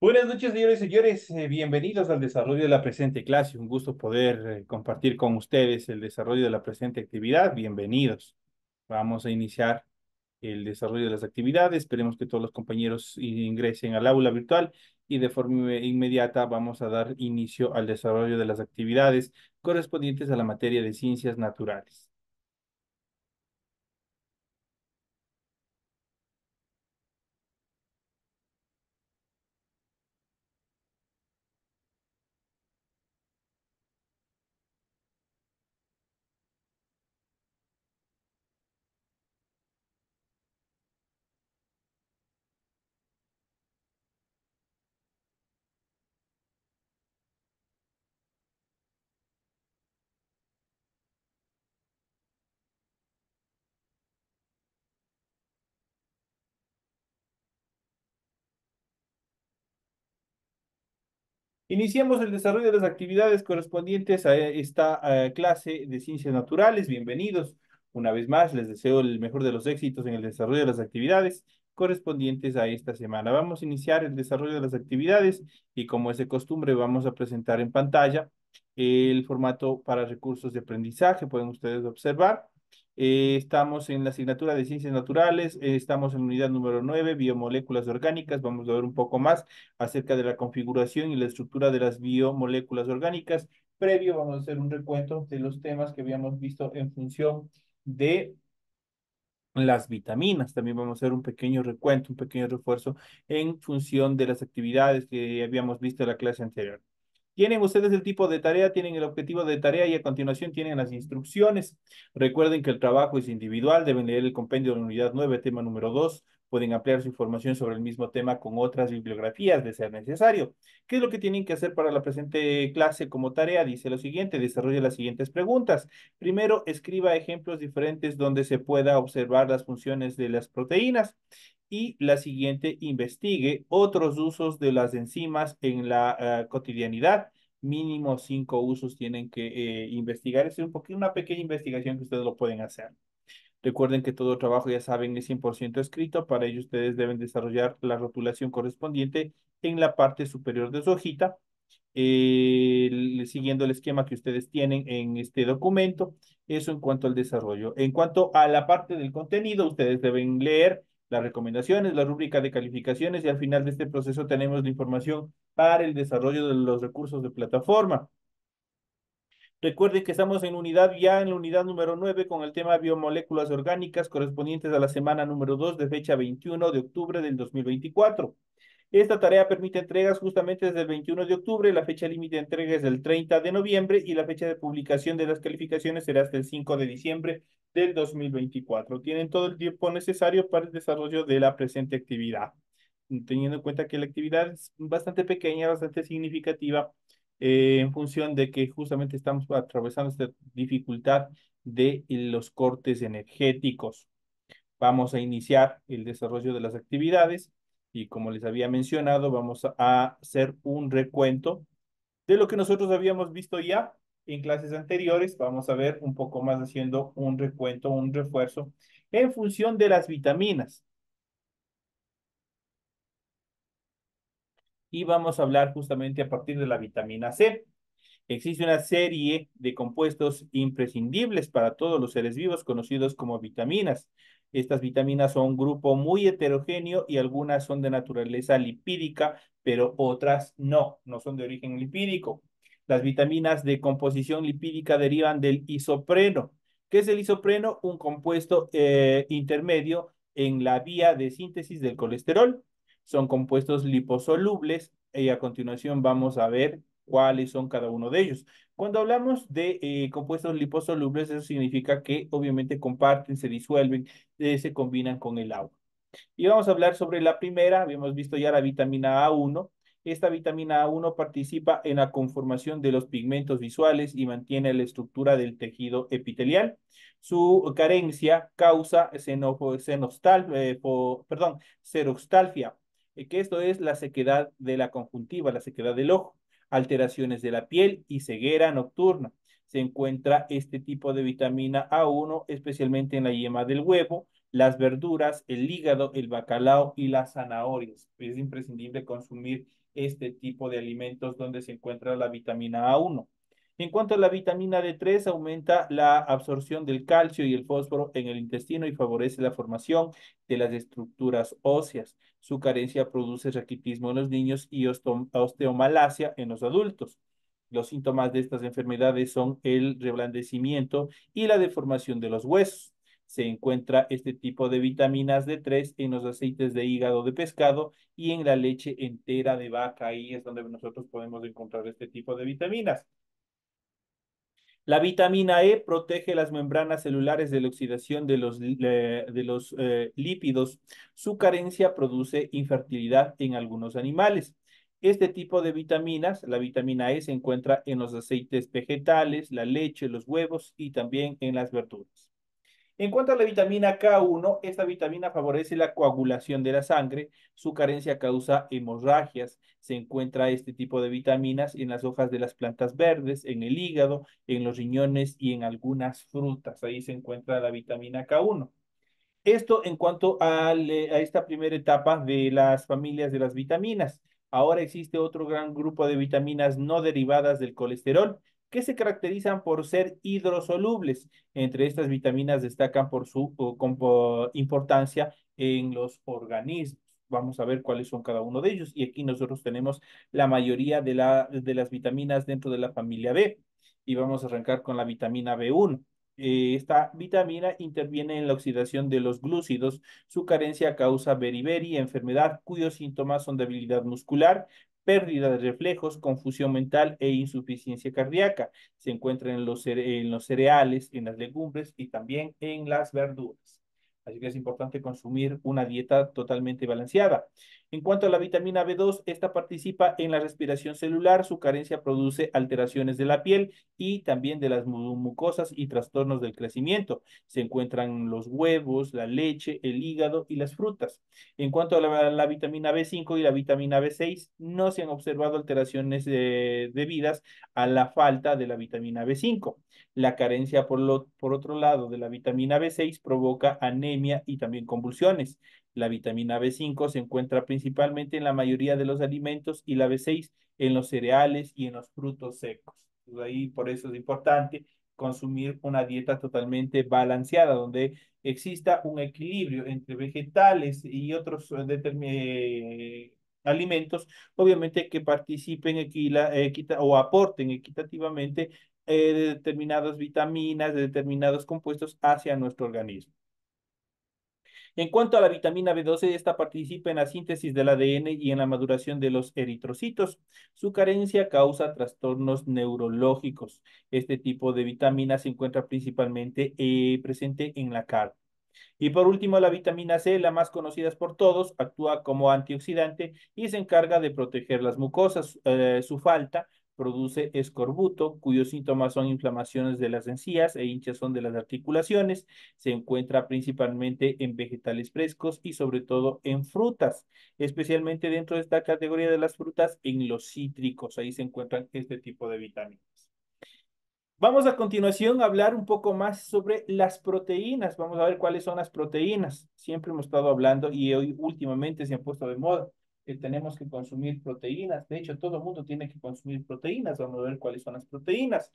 Buenas noches, señores y señores. Eh, bienvenidos al desarrollo de la presente clase. Un gusto poder eh, compartir con ustedes el desarrollo de la presente actividad. Bienvenidos. Vamos a iniciar el desarrollo de las actividades. Esperemos que todos los compañeros ingresen al aula virtual y de forma inmediata vamos a dar inicio al desarrollo de las actividades correspondientes a la materia de ciencias naturales. Iniciemos el desarrollo de las actividades correspondientes a esta clase de ciencias naturales. Bienvenidos. Una vez más, les deseo el mejor de los éxitos en el desarrollo de las actividades correspondientes a esta semana. Vamos a iniciar el desarrollo de las actividades y como es de costumbre, vamos a presentar en pantalla el formato para recursos de aprendizaje. Pueden ustedes observar. Eh, estamos en la asignatura de Ciencias Naturales, eh, estamos en la unidad número 9, Biomoléculas Orgánicas. Vamos a ver un poco más acerca de la configuración y la estructura de las biomoléculas orgánicas. Previo vamos a hacer un recuento de los temas que habíamos visto en función de las vitaminas. También vamos a hacer un pequeño recuento, un pequeño refuerzo en función de las actividades que habíamos visto en la clase anterior. Tienen ustedes el tipo de tarea, tienen el objetivo de tarea y a continuación tienen las instrucciones. Recuerden que el trabajo es individual, deben leer el compendio de la unidad 9, tema número 2. Pueden ampliar su información sobre el mismo tema con otras bibliografías de ser necesario. ¿Qué es lo que tienen que hacer para la presente clase como tarea? Dice lo siguiente, desarrolle las siguientes preguntas. Primero, escriba ejemplos diferentes donde se pueda observar las funciones de las proteínas y la siguiente investigue otros usos de las enzimas en la eh, cotidianidad. Mínimo cinco usos tienen que eh, investigar. Es un poquito, una pequeña investigación que ustedes lo pueden hacer. Recuerden que todo trabajo, ya saben, es 100% escrito. Para ello, ustedes deben desarrollar la rotulación correspondiente en la parte superior de su hojita, siguiendo el esquema que ustedes tienen en este documento. Eso en cuanto al desarrollo. En cuanto a la parte del contenido, ustedes deben leer las recomendaciones, la rúbrica de calificaciones y al final de este proceso tenemos la información para el desarrollo de los recursos de plataforma. Recuerden que estamos en unidad ya en la unidad número 9 con el tema biomoléculas orgánicas correspondientes a la semana número 2 de fecha 21 de octubre del 2024. Esta tarea permite entregas justamente desde el 21 de octubre, la fecha límite de entrega es el 30 de noviembre y la fecha de publicación de las calificaciones será hasta el 5 de diciembre del 2024. Tienen todo el tiempo necesario para el desarrollo de la presente actividad, teniendo en cuenta que la actividad es bastante pequeña, bastante significativa, eh, en función de que justamente estamos atravesando esta dificultad de los cortes energéticos. Vamos a iniciar el desarrollo de las actividades y como les había mencionado, vamos a hacer un recuento de lo que nosotros habíamos visto ya en clases anteriores. Vamos a ver un poco más haciendo un recuento, un refuerzo en función de las vitaminas. Y vamos a hablar justamente a partir de la vitamina C. Existe una serie de compuestos imprescindibles para todos los seres vivos conocidos como vitaminas. Estas vitaminas son un grupo muy heterogéneo y algunas son de naturaleza lipídica, pero otras no, no son de origen lipídico. Las vitaminas de composición lipídica derivan del isopreno. ¿Qué es el isopreno? Un compuesto eh, intermedio en la vía de síntesis del colesterol. Son compuestos liposolubles y a continuación vamos a ver cuáles son cada uno de ellos. Cuando hablamos de eh, compuestos liposolubles, eso significa que obviamente comparten, se disuelven, eh, se combinan con el agua. Y vamos a hablar sobre la primera, habíamos visto ya la vitamina A1, esta vitamina A1 participa en la conformación de los pigmentos visuales y mantiene la estructura del tejido epitelial. Su carencia causa eh, perdón, serostalfia, eh, que esto es la sequedad de la conjuntiva, la sequedad del ojo, alteraciones de la piel y ceguera nocturna. Se encuentra este tipo de vitamina A1 especialmente en la yema del huevo, las verduras, el hígado, el bacalao y las zanahorias. Es imprescindible consumir este tipo de alimentos donde se encuentra la vitamina A1. En cuanto a la vitamina D3, aumenta la absorción del calcio y el fósforo en el intestino y favorece la formación de las estructuras óseas. Su carencia produce raquitismo en los niños y osteomalacia en los adultos. Los síntomas de estas enfermedades son el reblandecimiento y la deformación de los huesos se encuentra este tipo de vitaminas D3 en los aceites de hígado de pescado y en la leche entera de vaca. Ahí es donde nosotros podemos encontrar este tipo de vitaminas. La vitamina E protege las membranas celulares de la oxidación de los, de los eh, lípidos. Su carencia produce infertilidad en algunos animales. Este tipo de vitaminas, la vitamina E, se encuentra en los aceites vegetales, la leche, los huevos y también en las verduras. En cuanto a la vitamina K1, esta vitamina favorece la coagulación de la sangre, su carencia causa hemorragias. Se encuentra este tipo de vitaminas en las hojas de las plantas verdes, en el hígado, en los riñones y en algunas frutas. Ahí se encuentra la vitamina K1. Esto en cuanto a, esta primera etapa de las familias de las vitaminas. Ahora existe otro gran grupo de vitaminas no derivadas del colesterol, que se caracterizan por ser hidrosolubles. Entre estas vitaminas destacan por su importancia en los organismos. Vamos a ver cuáles son cada uno de ellos. Y aquí nosotros tenemos la mayoría de, la, de las vitaminas dentro de la familia B. Y vamos a arrancar con la vitamina B1 eh, esta vitamina interviene en la oxidación de los glúcidos. Su carencia causa beriberi, enfermedad cuyos síntomas son debilidad muscular, pérdida de reflejos, confusión mental e insuficiencia cardíaca. Se encuentra en los, en los cereales, en las legumbres y también en las verduras. Así que es importante consumir una dieta totalmente balanceada. En cuanto a la vitamina B2, esta participa en la respiración celular, su carencia produce alteraciones de la piel y también de las mucosas y trastornos del crecimiento. Se encuentran los huevos, la leche, el hígado y las frutas. En cuanto a la, vitamina B5 y la vitamina B6, no se han observado alteraciones debidas a la falta de la vitamina B5. La carencia, por, por otro lado, de la vitamina B6 provoca anemia y también convulsiones. La vitamina B5 se encuentra principalmente en la mayoría de los alimentos y la B6 en los cereales y en los frutos secos. ahí por eso es importante consumir una dieta totalmente balanceada, donde exista un equilibrio entre vegetales y otros eh, eh, alimentos, obviamente que participen o aporten equitativamente eh, determinadas vitaminas, determinados compuestos hacia nuestro organismo. En cuanto a la vitamina B12, esta participa en la síntesis del ADN y en la maduración de los eritrocitos. Su carencia causa trastornos neurológicos. Este tipo de vitamina se encuentra principalmente eh, presente en la carne. Y por último, la vitamina C, la más conocida por todos, actúa como antioxidante y se encarga de proteger las mucosas. Eh, su falta produce escorbuto, cuyos síntomas son inflamaciones de las encías e hinchazón de las articulaciones. Se encuentra principalmente en vegetales frescos y sobre todo en frutas, especialmente dentro de esta categoría de las frutas, en los cítricos. Ahí se encuentran este tipo de vitaminas. Vamos a continuación a hablar un poco más sobre las proteínas. Vamos a ver cuáles son las proteínas. Siempre hemos estado hablando y hoy últimamente se han puesto de moda que tenemos que consumir proteínas. De hecho, todo el mundo tiene que consumir proteínas. Vamos a ver cuáles son las proteínas.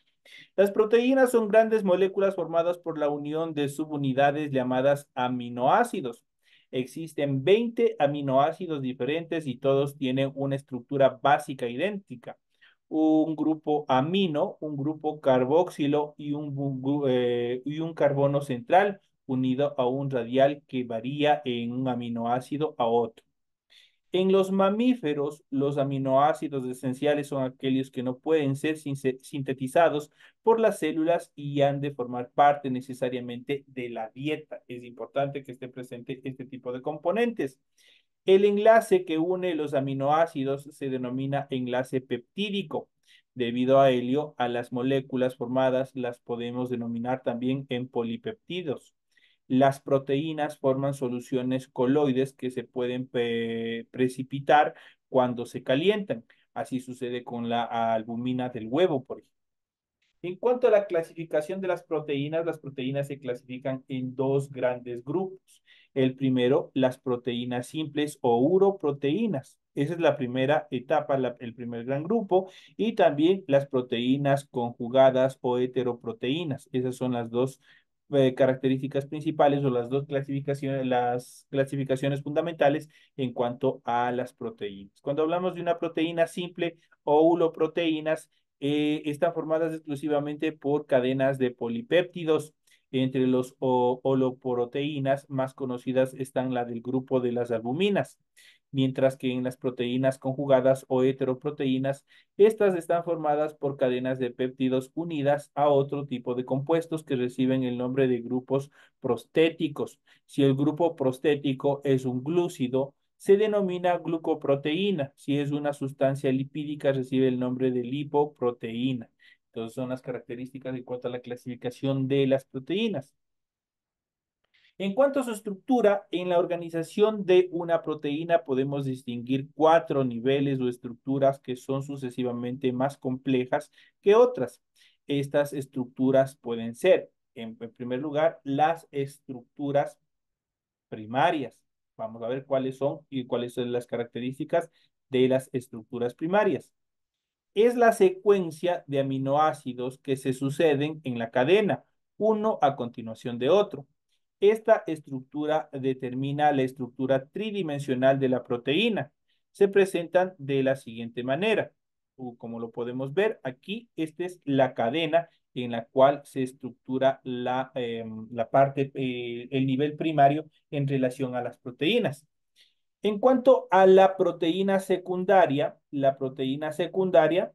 Las proteínas son grandes moléculas formadas por la unión de subunidades llamadas aminoácidos. Existen 20 aminoácidos diferentes y todos tienen una estructura básica idéntica. Un grupo amino, un grupo carboxilo y un, eh, y un carbono central unido a un radial que varía en un aminoácido a otro. En los mamíferos, los aminoácidos esenciales son aquellos que no pueden ser sintetizados por las células y han de formar parte necesariamente de la dieta. Es importante que esté presente este tipo de componentes. El enlace que une los aminoácidos se denomina enlace peptídico. Debido a ello, a las moléculas formadas las podemos denominar también en polipeptidos. Las proteínas forman soluciones coloides que se pueden precipitar cuando se calientan. Así sucede con la albumina del huevo, por ejemplo. En cuanto a la clasificación de las proteínas, las proteínas se clasifican en dos grandes grupos. El primero, las proteínas simples o uroproteínas. Esa es la primera etapa, el primer gran grupo. Y también las proteínas conjugadas o heteroproteínas. Esas son las dos eh, características principales o las dos clasificaciones, las clasificaciones fundamentales en cuanto a las proteínas. Cuando hablamos de una proteína simple o uloproteínas, eh, están formadas exclusivamente por cadenas de polipéptidos. Entre los holoproteínas más conocidas están la del grupo de las albuminas mientras que en las proteínas conjugadas o heteroproteínas, estas están formadas por cadenas de péptidos unidas a otro tipo de compuestos que reciben el nombre de grupos prostéticos. Si el grupo prostético es un glúcido, se denomina glucoproteína. Si es una sustancia lipídica, recibe el nombre de lipoproteína. Entonces son las características en cuanto a la clasificación de las proteínas. En cuanto a su estructura, en la organización de una proteína podemos distinguir cuatro niveles o estructuras que son sucesivamente más complejas que otras. Estas estructuras pueden ser, en, primer lugar, las estructuras primarias. Vamos a ver cuáles son y cuáles son las características de las estructuras primarias. Es la secuencia de aminoácidos que se suceden en la cadena, uno a continuación de otro esta estructura determina la estructura tridimensional de la proteína. Se presentan de la siguiente manera. Uh, como lo podemos ver, aquí esta es la cadena en la cual se estructura la, em, parte, eh, el nivel primario en relación a las proteínas. En cuanto a la proteína secundaria, la proteína secundaria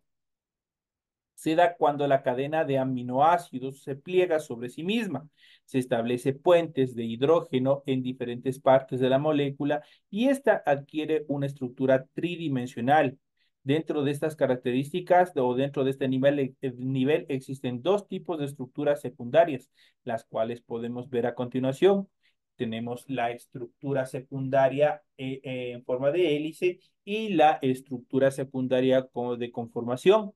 se da cuando la cadena de aminoácidos se pliega sobre sí misma. Se establecen puentes de hidrógeno en diferentes partes de la molécula y ésta adquiere una estructura tridimensional. Dentro de estas características o dentro de este eh, nivel, existen dos tipos de estructuras secundarias, las cuales podemos ver a continuación tenemos la estructura secundaria eh, eh, en forma de hélice y la estructura secundaria de conformación.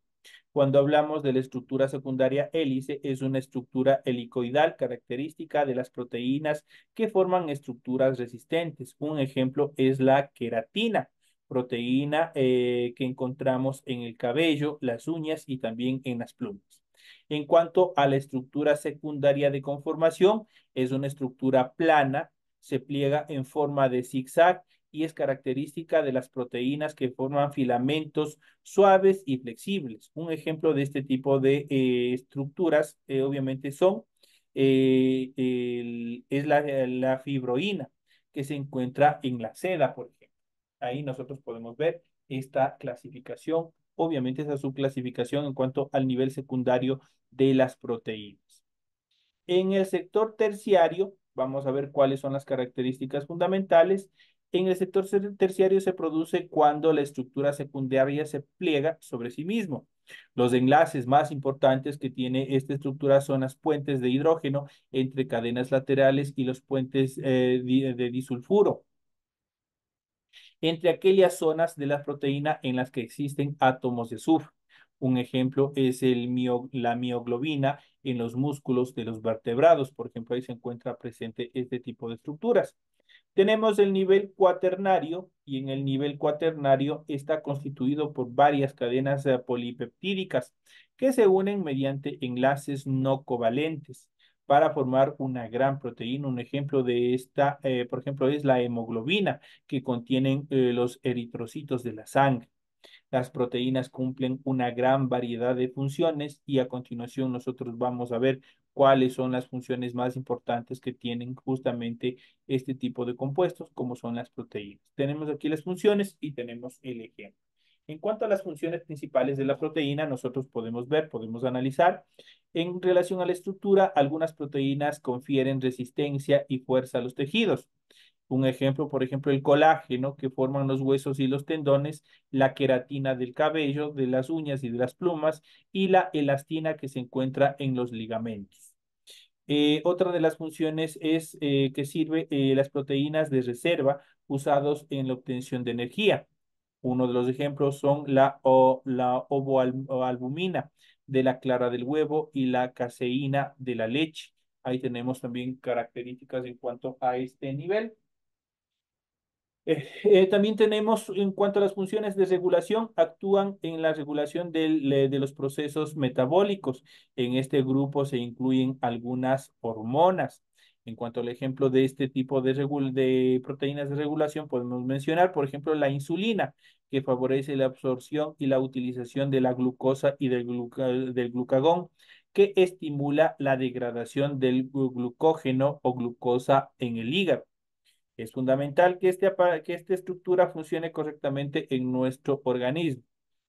Cuando hablamos de la estructura secundaria hélice, es una estructura helicoidal característica de las proteínas que forman estructuras resistentes. Un ejemplo es la queratina, proteína eh, que encontramos en el cabello, las uñas y también en las plumas. En cuanto a la estructura secundaria de conformación, es una estructura plana, se pliega en forma de zigzag y es característica de las proteínas que forman filamentos suaves y flexibles. Un ejemplo de este tipo de eh, estructuras eh, obviamente son eh, es la, la fibroína que se encuentra en la seda, por ejemplo. Ahí nosotros podemos ver esta clasificación, obviamente esa subclasificación en cuanto al nivel secundario de las proteínas. En el sector terciario, vamos a ver cuáles son las características fundamentales en el sector terciario se produce cuando la estructura secundaria se pliega sobre sí mismo. Los enlaces más importantes que tiene esta estructura son las puentes de hidrógeno entre cadenas laterales y los puentes eh, de disulfuro entre aquellas zonas de la proteína en las que existen átomos de surf. Un ejemplo es la mioglobina en los músculos de los vertebrados. Por ejemplo, ahí se encuentra presente este tipo de estructuras. Tenemos el nivel cuaternario y en el nivel cuaternario está constituido por varias cadenas eh, polipeptídicas que se unen mediante enlaces no covalentes para formar una gran proteína. Un ejemplo de esta, eh, por ejemplo, es la hemoglobina que contienen eh, los eritrocitos de la sangre. Las proteínas cumplen una gran variedad de funciones y a continuación nosotros vamos a ver cuáles son las funciones más importantes que tienen justamente este tipo de compuestos, como son las proteínas. Tenemos aquí las funciones y tenemos el ejemplo. En cuanto a las funciones principales de la proteína, nosotros podemos ver, podemos analizar. En relación a la estructura, algunas proteínas confieren resistencia y fuerza a los tejidos. Un ejemplo, por ejemplo, el colágeno que forman los huesos y los tendones, la queratina del cabello, de las uñas y de las plumas, y la elastina que se encuentra en los ligamentos. Eh, otra de las funciones es eh, que sirve eh, las proteínas de reserva usados en la obtención de energía. Uno de los ejemplos son la, o, la ovoalbumina de la clara del huevo y la caseína de la leche. Ahí tenemos también características en cuanto a este nivel. Eh, eh, también tenemos, en cuanto a las funciones de regulación, actúan en la regulación de los procesos metabólicos. En este grupo se incluyen algunas hormonas. En cuanto al ejemplo de este tipo de, proteínas de regulación, podemos mencionar, por ejemplo, la insulina, que favorece la absorción y la utilización de la glucosa y del glucagón, que estimula la degradación del glucógeno o glucosa en el hígado. Es fundamental que, este, que esta estructura funcione correctamente en nuestro organismo,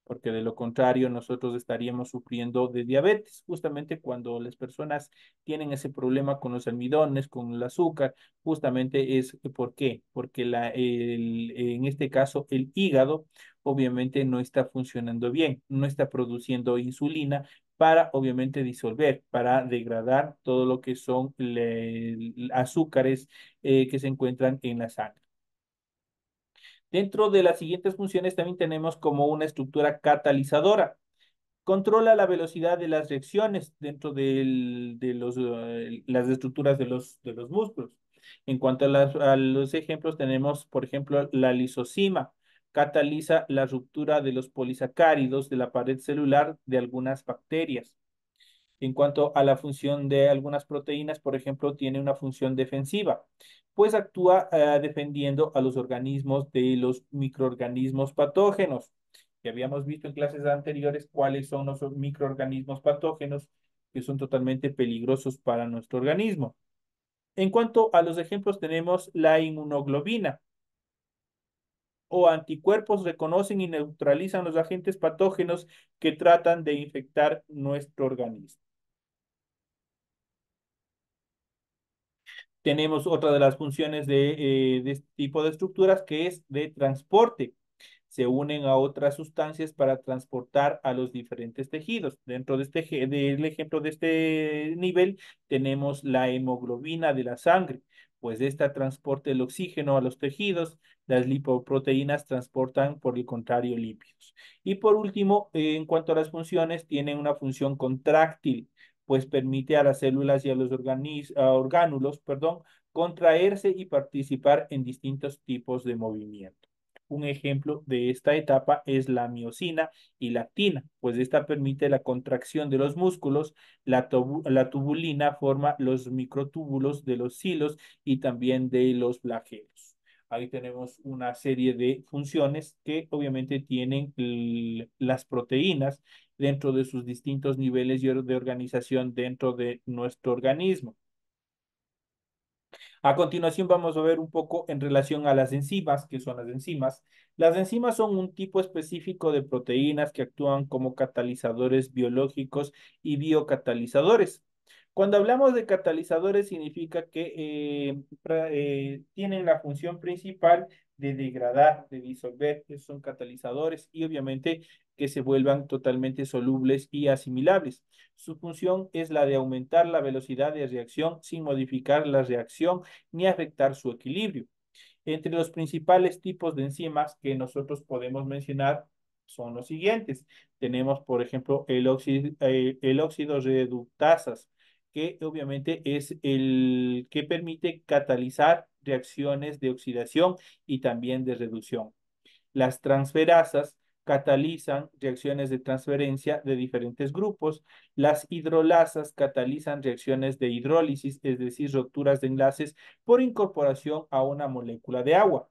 porque de lo contrario nosotros estaríamos sufriendo de diabetes, justamente cuando las personas tienen ese problema con los almidones, con el azúcar, justamente es eh, por qué, porque la, en este caso el hígado obviamente no está funcionando bien, no está produciendo insulina para obviamente disolver, para degradar todo lo que son azúcares eh, que se encuentran en la sangre. Dentro de las siguientes funciones también tenemos como una estructura catalizadora. Controla la velocidad de las reacciones dentro de eh, las estructuras de los, músculos. En cuanto a, a los ejemplos, tenemos, por ejemplo, la lisocima cataliza la ruptura de los polisacáridos de la pared celular de algunas bacterias. En cuanto a la función de algunas proteínas, por ejemplo, tiene una función defensiva, pues actúa eh, defendiendo a los organismos de los microorganismos patógenos. Ya habíamos visto en clases anteriores cuáles son los microorganismos patógenos que son totalmente peligrosos para nuestro organismo. En cuanto a los ejemplos, tenemos la inmunoglobina, o anticuerpos reconocen y neutralizan los agentes patógenos que tratan de infectar nuestro organismo. Tenemos otra de las funciones eh, de, este tipo de estructuras que es de transporte. Se unen a otras sustancias para transportar a los diferentes tejidos. Dentro de este, del ejemplo de este nivel tenemos la hemoglobina de la sangre, pues esta transporta el oxígeno a los tejidos, las lipoproteínas transportan, por el contrario, lípidos. Y por último, eh, en cuanto a las funciones, tienen una función contráctil, pues permite a las células y a los orgánulos perdón, contraerse y participar en distintos tipos de movimiento. Un ejemplo de esta etapa es la miocina y la actina, pues esta permite la contracción de los músculos, la, tubulina forma los microtúbulos de los silos y también de los flagelos. Ahí tenemos una serie de funciones que obviamente tienen las proteínas dentro de sus distintos niveles de organización dentro de nuestro organismo. A continuación vamos a ver un poco en relación a las enzimas, que son las enzimas. Las enzimas son un tipo específico de proteínas que actúan como catalizadores biológicos y biocatalizadores. Cuando hablamos de catalizadores significa que eh, eh, tienen la función principal de degradar, de disolver, que son catalizadores y obviamente que se vuelvan totalmente solubles y asimilables. Su función es la de aumentar la velocidad de reacción sin modificar la reacción ni afectar su equilibrio. Entre los principales tipos de enzimas que nosotros podemos mencionar son los siguientes. Tenemos, por ejemplo, el óxido, eh, el óxido reductasas, que obviamente es el que permite catalizar reacciones de oxidación y también de reducción. Las transferasas catalizan reacciones de transferencia de diferentes grupos. Las hidrolasas catalizan reacciones de hidrólisis, es decir, rupturas de enlaces por incorporación a una molécula de agua.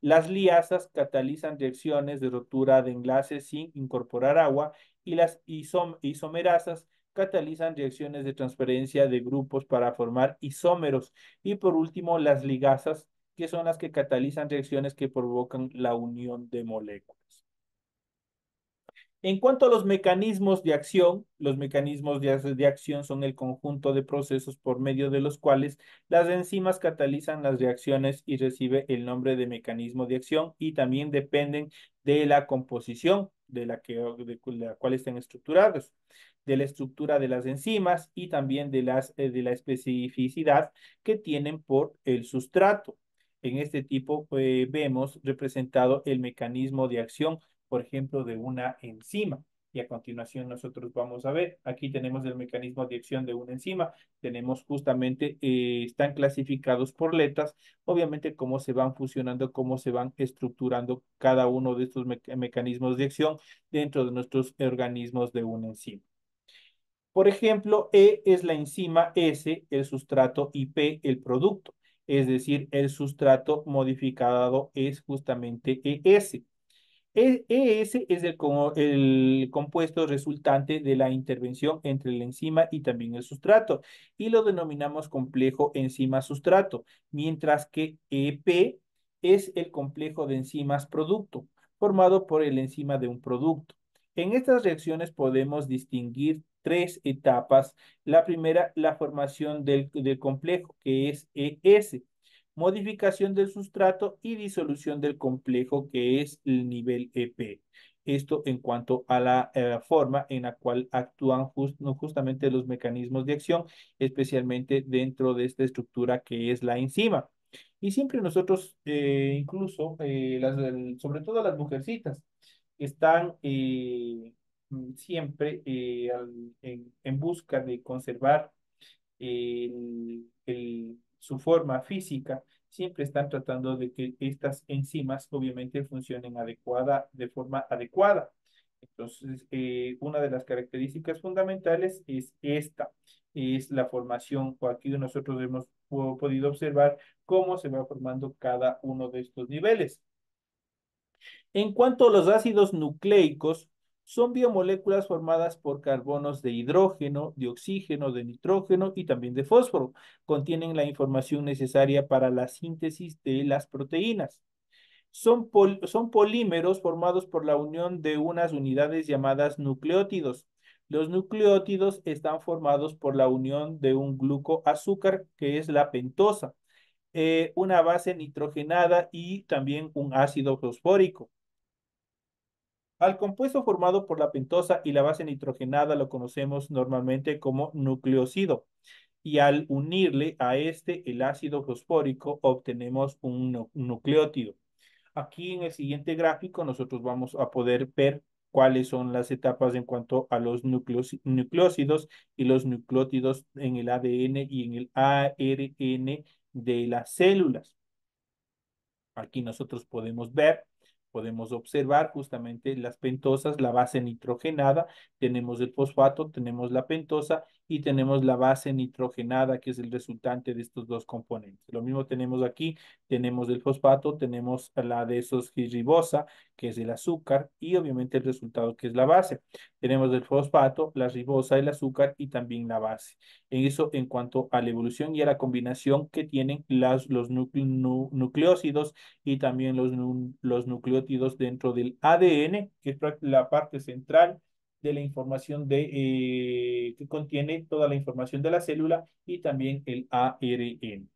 Las liasas catalizan reacciones de rotura de enlaces sin incorporar agua y las isomerasas catalizan reacciones de transferencia de grupos para formar isómeros. Y por último, las ligasas, que son las que catalizan reacciones que provocan la unión de moléculas. En cuanto a los mecanismos de acción, los mecanismos de, de, acción son el conjunto de procesos por medio de los cuales las enzimas catalizan las reacciones y recibe el nombre de mecanismo de acción y también dependen de la composición, de la, que, la cual están estructurados, de la estructura de las enzimas y también de, eh, de la especificidad que tienen por el sustrato. En este tipo eh, vemos representado el mecanismo de acción, por ejemplo, de una enzima y a continuación nosotros vamos a ver, aquí tenemos el mecanismo de acción de una enzima, tenemos justamente, eh, están clasificados por letras, obviamente cómo se van fusionando, cómo se van estructurando cada uno de estos mecanismos de acción dentro de nuestros organismos de una enzima. Por ejemplo, E es la enzima S, el sustrato, y P, el producto. Es decir, el sustrato modificado es justamente ES. E, e, ES es el, compuesto resultante de la intervención entre la enzima y también el sustrato y lo denominamos complejo enzima-sustrato, mientras que EP es el complejo de enzimas-producto, formado por el enzima de un producto. En estas reacciones podemos distinguir tres etapas. La primera, la formación del complejo, que es ES modificación del sustrato y disolución del complejo que es el nivel EP. Esto en cuanto a eh, la forma en la cual actúan just, no, justamente los mecanismos de acción, especialmente dentro de esta estructura que es la enzima. Y siempre nosotros, eh, incluso, eh, las, sobre todo las mujercitas, están siempre en, en, busca de conservar el su forma física, siempre están tratando de que estas enzimas obviamente funcionen adecuada, de forma adecuada. Entonces, eh, una de las características fundamentales es esta, es la formación, aquí nosotros hemos podido observar cómo se va formando cada uno de estos niveles. En cuanto a los ácidos nucleicos, son biomoléculas formadas por carbonos de hidrógeno, de oxígeno, de nitrógeno y también de fósforo. Contienen la información necesaria para la síntesis de las proteínas. Son, son polímeros formados por la unión de unas unidades llamadas nucleótidos. Los nucleótidos están formados por la unión de un azúcar que es la pentosa, eh, una base nitrogenada y también un ácido fosfórico. Al compuesto formado por la pentosa y la base nitrogenada lo conocemos normalmente como nucleócido y al unirle a este el ácido fosfórico obtenemos un nucleótido. Aquí en el siguiente gráfico nosotros vamos a poder ver cuáles son las etapas en cuanto a los nucleócidos y los nucleótidos en el ADN y en el ARN de las células. Aquí nosotros podemos ver podemos observar justamente las pentosas, la base nitrogenada, tenemos el fosfato, tenemos la pentosa y tenemos la base nitrogenada, que es el resultante de estos dos componentes. Lo mismo tenemos aquí, tenemos el fosfato, tenemos la de esos ribosa, que es el azúcar, y obviamente el resultado que es la base. Tenemos el fosfato, la ribosa, el azúcar y también la base. En eso, en cuanto a la evolución y a la combinación que tienen las, los nucleócidos y también los, los nucleótidos dentro del ADN, que es la parte central de la información de, eh, que contiene toda la información de la célula y también el ARN.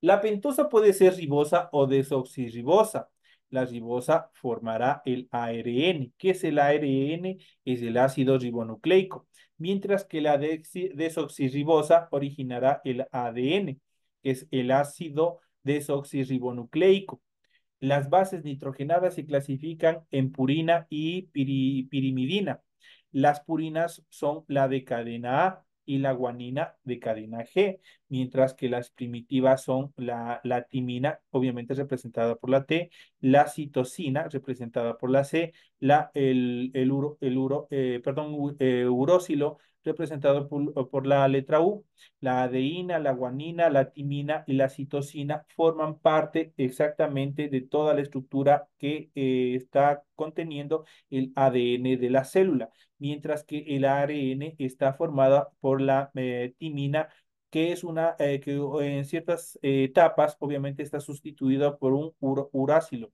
La pentosa puede ser ribosa o desoxirribosa. La ribosa formará el ARN. que es el ARN? Es el ácido ribonucleico. Mientras que la desoxirribosa originará el ADN, que es el ácido desoxirribonucleico las bases nitrogenadas se clasifican en purina y pirimidina. Las purinas son la de cadena A y la guanina de cadena G, mientras que las primitivas son la, timina, obviamente representada por la T, la citosina, representada por la C, la, el, el, el eh, perdón, eh, representado por, la letra U. La adenina, la guanina, la timina y la citosina forman parte exactamente de toda la estructura que eh, está conteniendo el ADN de la célula, mientras que el ARN está formado por la eh, timina, que es una eh, que en ciertas etapas obviamente está sustituida por un uracilo.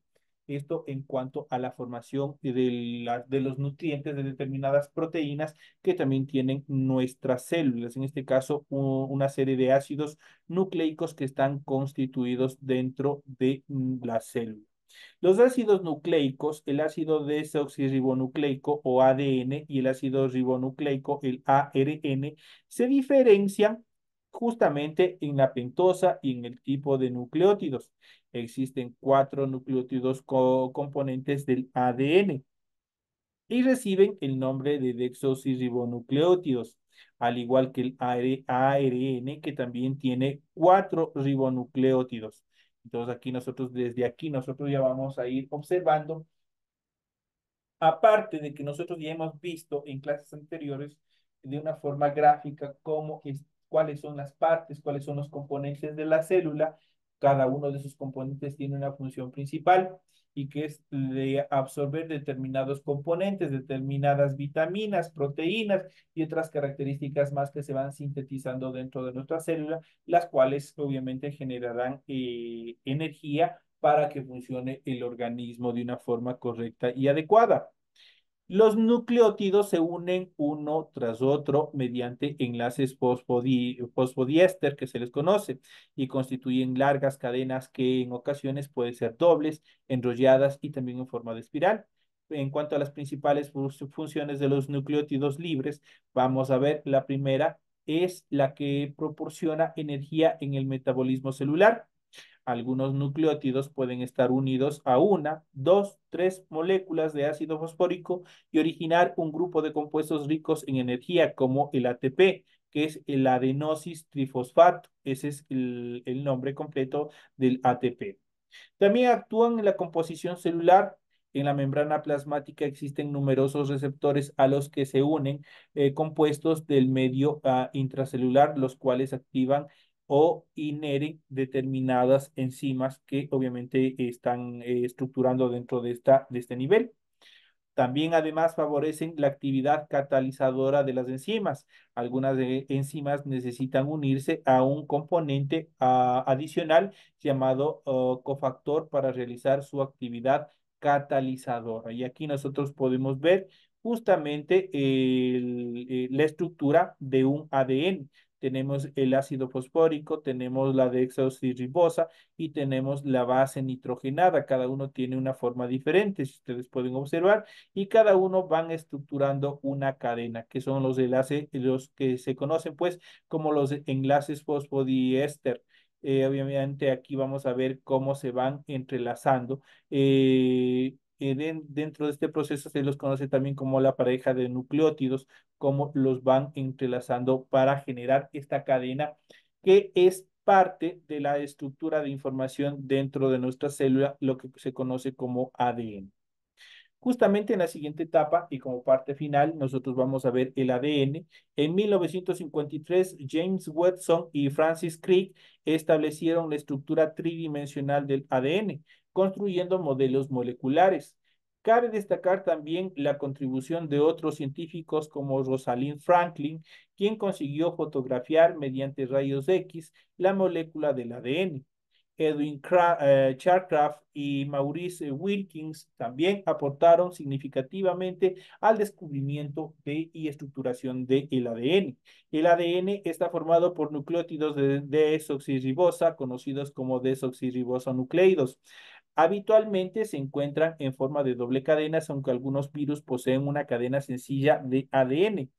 Esto en cuanto a la formación de, los nutrientes de determinadas proteínas que también tienen nuestras células. En este caso, una serie de ácidos nucleicos que están constituidos dentro de mm, la célula. Los ácidos nucleicos, el ácido desoxirribonucleico o ADN y el ácido ribonucleico, el ARN, se diferencian justamente en la pentosa y en el tipo de nucleótidos existen cuatro nucleótidos componentes del ADN y reciben el nombre de dexosirribonucleótidos, al igual que el ARN que también tiene cuatro ribonucleótidos. Entonces aquí nosotros, desde aquí nosotros ya vamos a ir observando, aparte de que nosotros ya hemos visto en clases anteriores de una forma gráfica cómo es, cuáles son las partes, cuáles son los componentes de la célula, cada uno de sus componentes tiene una función principal y que es de absorber determinados componentes, determinadas vitaminas, proteínas y otras características más que se van sintetizando dentro de nuestra célula, las cuales obviamente generarán eh, energía para que funcione el organismo de una forma correcta y adecuada. Los nucleótidos se unen uno tras otro mediante enlaces fosfodiéster que se les conoce y constituyen largas cadenas que en ocasiones pueden ser dobles, enrolladas y también en forma de espiral. En cuanto a las principales funciones de los nucleótidos libres, vamos a ver la primera es la que proporciona energía en el metabolismo celular. Algunos nucleótidos pueden estar unidos a una, dos, tres moléculas de ácido fosfórico y originar un grupo de compuestos ricos en energía como el ATP, que es el adenosis trifosfato. Ese es el, nombre completo del ATP. También actúan en la composición celular. En la membrana plasmática existen numerosos receptores a los que se unen eh, compuestos del medio ah, intracelular, los cuales activan o inheren determinadas enzimas que obviamente están eh, estructurando dentro de, esta, de este nivel. También además favorecen la actividad catalizadora de las enzimas. Algunas de enzimas necesitan unirse a un componente ah, adicional llamado oh, cofactor para realizar su actividad catalizadora. Y aquí nosotros podemos ver justamente eh, la estructura de un ADN tenemos el ácido fosfórico, tenemos la dexoxirribosa y tenemos la base nitrogenada. Cada uno tiene una forma diferente, si ustedes pueden observar, y cada uno van estructurando una cadena, que son los enlaces, los que se conocen pues como los enlaces fosfodiéster. Eh, obviamente aquí vamos a ver cómo se van entrelazando. Eh, dentro de este proceso se los conoce también como la pareja de nucleótidos, como los van entrelazando para generar esta cadena que es parte de la estructura de información dentro de nuestra célula, lo que se conoce como ADN. Justamente en la siguiente etapa y como parte final, nosotros vamos a ver el ADN. En 1953, James Watson y Francis Crick establecieron la estructura tridimensional del ADN construyendo modelos moleculares. Cabe destacar también la contribución de otros científicos como Rosalind Franklin, quien consiguió fotografiar mediante rayos X la molécula del ADN. Edwin eh, Charcraft y Maurice Wilkins también aportaron significativamente al descubrimiento de y estructuración del ADN. El ADN está formado por nucleótidos de desoxirribosa, conocidos como desoxirribosonucleidos. nucleidos Habitualmente se encuentran en forma de doble cadena, aunque algunos virus poseen una cadena sencilla de ADN.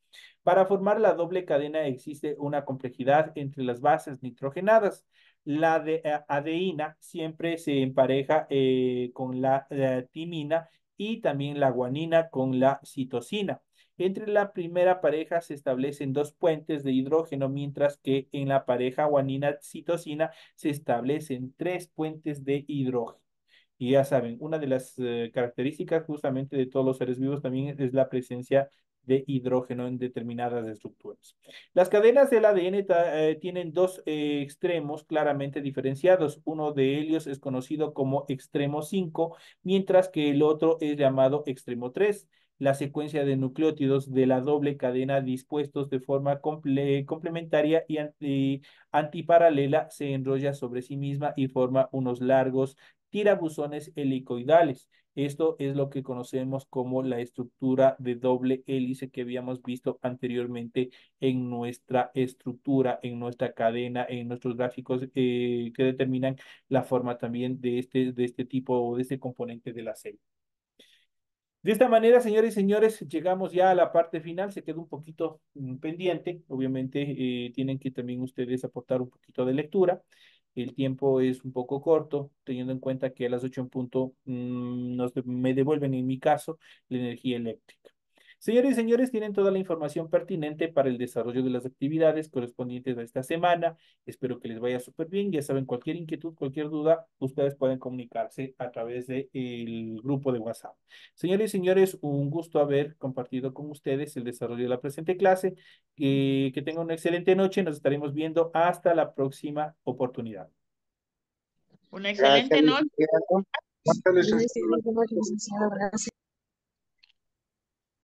Para formar la doble cadena existe una complejidad entre las bases nitrogenadas. La de eh, siempre se empareja eh, con la, la eh, timina y también la guanina con la citosina. Entre la primera pareja se establecen dos puentes de hidrógeno, mientras que en la pareja guanina-citosina se establecen tres puentes de hidrógeno. Y ya saben, una de las eh, características justamente de todos los seres vivos también es la presencia de hidrógeno en determinadas estructuras. Las cadenas del ADN eh, tienen dos eh, extremos claramente diferenciados. Uno de ellos es conocido como extremo 5, mientras que el otro es llamado extremo 3 la secuencia de nucleótidos de la doble cadena dispuestos de forma complementaria y antiparalela se enrolla sobre sí misma y forma unos largos tirabuzones helicoidales. Esto es lo que conocemos como la estructura de doble hélice que habíamos visto anteriormente en nuestra estructura, en nuestra cadena, en nuestros gráficos eh, que determinan la forma también de este, de este tipo o de este componente de la célula. De esta manera, señores y señores, llegamos ya a la parte final. Se quedó un poquito mm, pendiente. Obviamente, eh, tienen que también ustedes aportar un poquito de lectura. El tiempo es un poco corto, teniendo en cuenta que a las ocho en punto mm, nos, me devuelven, en mi caso, la energía eléctrica. Señores y señores, tienen toda la información pertinente para el desarrollo de las actividades correspondientes a esta semana. Espero que les vaya súper bien. Ya saben, cualquier inquietud, cualquier duda, ustedes pueden comunicarse a través del grupo de WhatsApp. Señores y señores, un gusto haber compartido con ustedes el desarrollo de la presente clase. que tengan una excelente noche. Nos estaremos viendo hasta la próxima oportunidad. Una excelente noche.